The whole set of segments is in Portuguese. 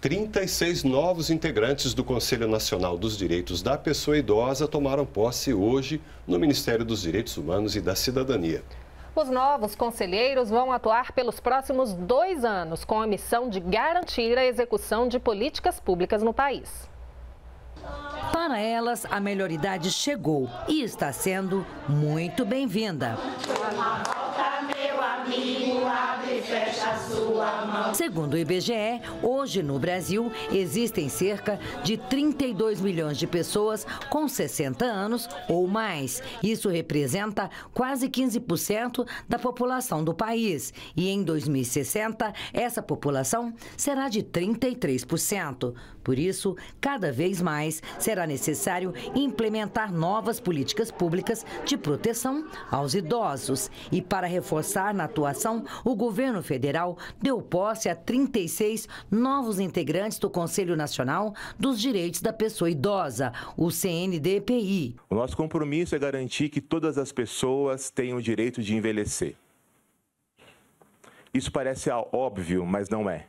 36 novos integrantes do Conselho Nacional dos Direitos da Pessoa Idosa tomaram posse hoje no Ministério dos Direitos Humanos e da Cidadania. Os novos conselheiros vão atuar pelos próximos dois anos com a missão de garantir a execução de políticas públicas no país. Para elas, a melhoridade chegou e está sendo muito bem-vinda amigo abre e sua mão. Segundo o IBGE, hoje no Brasil existem cerca de 32 milhões de pessoas com 60 anos ou mais. Isso representa quase 15% da população do país. E em 2060, essa população será de 33%. Por isso, cada vez mais será necessário implementar novas políticas públicas de proteção aos idosos. E para reforçar na atuação, o governo federal deu posse a 36 novos integrantes do Conselho Nacional dos Direitos da Pessoa Idosa, o CNDPI. O nosso compromisso é garantir que todas as pessoas tenham o direito de envelhecer. Isso parece óbvio, mas não é.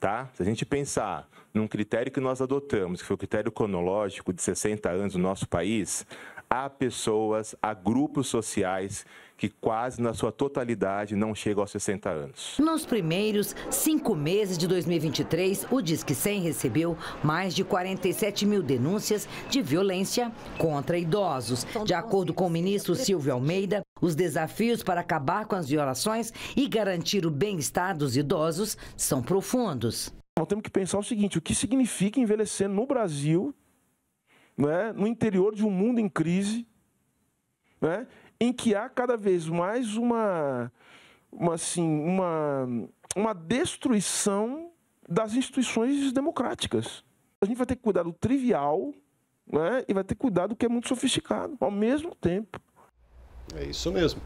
Tá? Se a gente pensar num critério que nós adotamos, que foi o critério cronológico de 60 anos no nosso país, há pessoas, há grupos sociais que quase na sua totalidade não chega aos 60 anos. Nos primeiros cinco meses de 2023, o Disque 100 recebeu mais de 47 mil denúncias de violência contra idosos. Então, de acordo com o então, ministro Silvio Almeida, os desafios para acabar com as violações e garantir o bem-estar dos idosos são profundos. Nós temos que pensar o seguinte: o que significa envelhecer no Brasil, né, no interior de um mundo em crise, né, em que há cada vez mais uma, uma assim, uma, uma destruição das instituições democráticas. A gente vai ter que cuidar do trivial né, e vai ter que cuidar do que é muito sofisticado ao mesmo tempo. É isso mesmo.